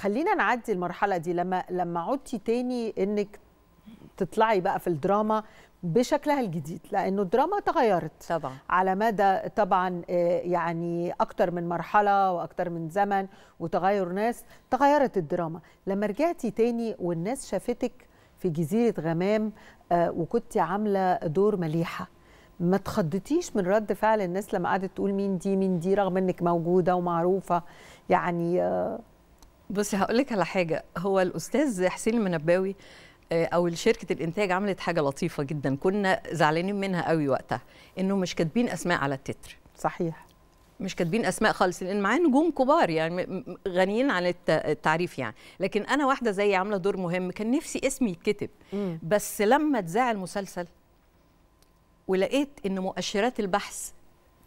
خلينا نعدي المرحله دي لما لما عدتي تاني انك تطلعي بقى في الدراما بشكلها الجديد لانه الدراما تغيرت طبعا على مدى طبعا آه، يعني اكتر من مرحله واكتر من زمن وتغير ناس تغيرت الدراما لما رجعتي تاني والناس شافتك في جزيره غمام آه، وكنت عامله دور مليحه ما تخضتيش من رد فعل الناس لما قعدت تقول مين دي مين دي رغم انك موجوده ومعروفه يعني آه، بصي هقول لك على حاجه هو الاستاذ حسين المنباوي آه، او شركه الانتاج عملت حاجه لطيفه جدا كنا زعلانين منها قوي وقتها انه مش كاتبين اسماء على التتر صحيح مش كاتبين اسماء خالص لان معاه نجوم كبار يعني غنيين عن التعريف يعني لكن انا واحده زي عامله دور مهم كان نفسي اسمي يتكتب بس لما اتذاع المسلسل ولقيت ان مؤشرات البحث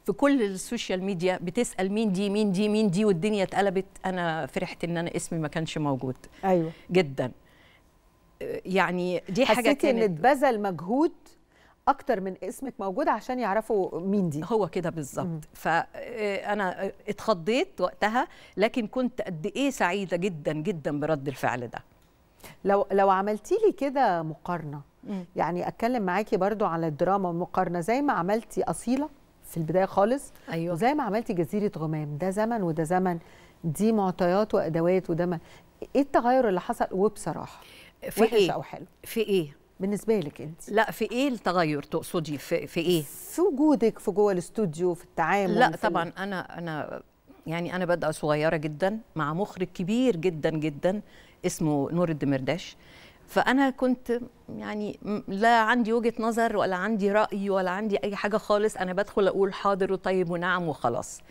في كل السوشيال ميديا بتسال مين دي مين دي مين دي والدنيا اتقلبت انا فرحت ان انا اسمي ما كانش موجود ايوه جدا يعني دي حاجه حسيتي ان اتبذل مجهود اكتر من اسمك موجود عشان يعرفوا مين دي هو كده بالظبط فانا آه، اتخضيت وقتها لكن كنت قد ايه سعيده جدا جدا برد الفعل ده لو لو عملتي لي كده مقارنه مم. يعني اتكلم معاكي برضو على الدراما مقارنه زي ما عملتي اصيله في البدايه خالص أيوة. وزي ما عملتي جزيره غمام ده زمن وده زمن دي معطيات وادوات وده ما ايه التغير اللي حصل وبصراحه في إيه؟ او حلو في ايه بالنسبه لك انت لا في ايه التغير تقصدي في, في ايه في وجودك في جوه الاستوديو في التعامل لا في طبعا انا انا يعني انا بدأ صغيره جدا مع مخرج كبير جدا جدا اسمه نور الدمرداش فانا كنت يعني لا عندي وجهه نظر ولا عندي راي ولا عندي اي حاجه خالص انا بدخل اقول حاضر وطيب ونعم وخلاص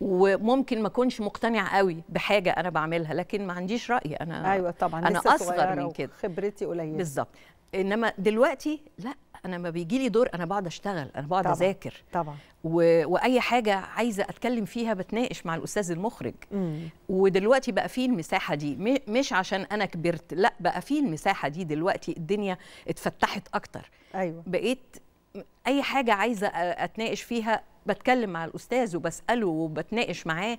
وممكن ما اكونش مقتنع قوي بحاجه انا بعملها لكن ما عنديش راي انا ايوه طبعا انا اصغر من كده خبرتي قليله بالظبط انما دلوقتي لا انا لما بيجي لي دور انا بقعد اشتغل انا بقعد اذاكر طبعا و... واي حاجه عايزه اتكلم فيها بتناقش مع الاستاذ المخرج مم. ودلوقتي بقى في المساحه دي م... مش عشان انا كبرت لا بقى في المساحه دي دلوقتي الدنيا اتفتحت اكتر ايوه بقيت اي حاجه عايزه اتناقش فيها بتكلم مع الاستاذ وبساله وبتناقش معاه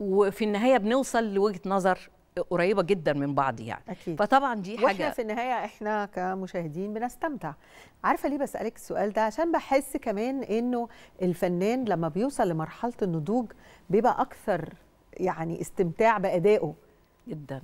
وفي النهايه بنوصل لوجهه نظر قريبه جدا من بعض يعني أكيد. فطبعا دي حاجه واحنا في النهايه احنا كمشاهدين بنستمتع عارفه ليه بسالك السؤال ده عشان بحس كمان انه الفنان لما بيوصل لمرحله النضوج بيبقى اكثر يعني استمتاع بادائه جدا